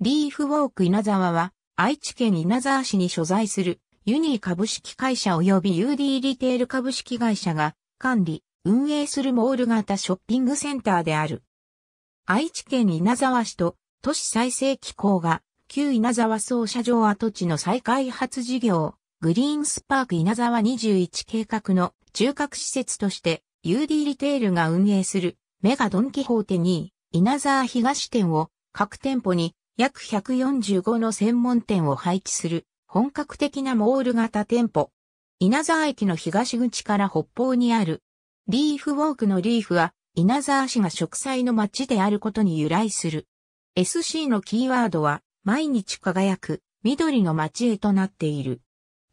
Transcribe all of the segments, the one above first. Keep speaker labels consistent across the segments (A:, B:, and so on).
A: リーフウォーク稲沢は、愛知県稲沢市に所在する、ユニー株式会社及び UD リテール株式会社が、管理、運営するモール型ショッピングセンターである。愛知県稲沢市と、都市再生機構が、旧稲沢総社場跡地の再開発事業、グリーンスパーク稲沢21計画の中核施設として、UD リテールが運営する、メガドンキホーテに、稲沢東店を、各店舗に約145の専門店を配置する本格的なモール型店舗。稲沢駅の東口から北方にあるリーフウォークのリーフは稲沢市が植栽の街であることに由来する。SC のキーワードは毎日輝く緑の街へとなっている。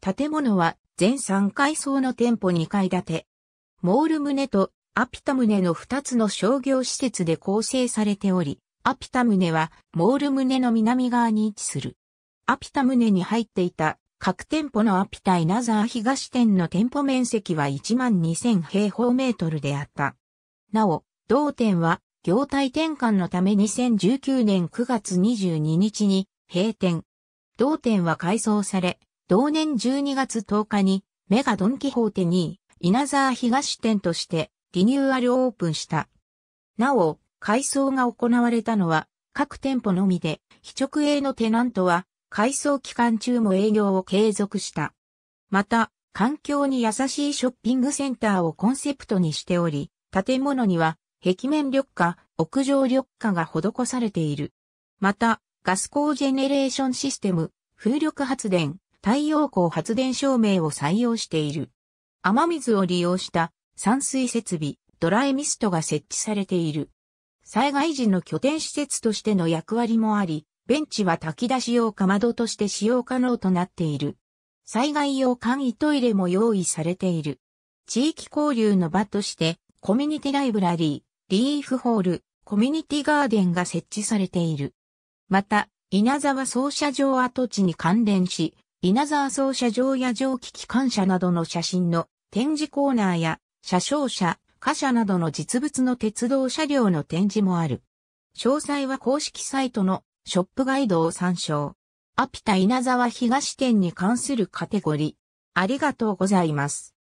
A: 建物は全3階層の店舗2階建て。モール棟とアピタ棟の2つの商業施設で構成されており、アピタムネは、モール胸の南側に位置する。アピタムネに入っていた各店舗のアピタイナザー東店の店舗面積は12,000平方メートルであった。なお、同店は業態転換のため2019年9月22日に閉店。同店は改装され、同年12月10日にメガドンキホーテに稲沢東店としてリニューアルオープンした。なお、改装が行われたのは各店舗のみで、非直営のテナントは改装期間中も営業を継続した。また、環境に優しいショッピングセンターをコンセプトにしており、建物には壁面緑化、屋上緑化が施されている。また、ガス光ジェネレーションシステム、風力発電、太陽光発電照明を採用している。雨水を利用した散水設備、ドライミストが設置されている。災害時の拠点施設としての役割もあり、ベンチは炊き出し用か窓として使用可能となっている。災害用簡易トイレも用意されている。地域交流の場として、コミュニティライブラリー、リーフホール、コミュニティガーデンが設置されている。また、稲沢操車場跡地に関連し、稲沢操車場や蒸気機関車などの写真の展示コーナーや、車掌車、貨車などの実物の鉄道車両の展示もある。詳細は公式サイトのショップガイドを参照。アピタ稲沢東店に関するカテゴリー。ありがとうございます。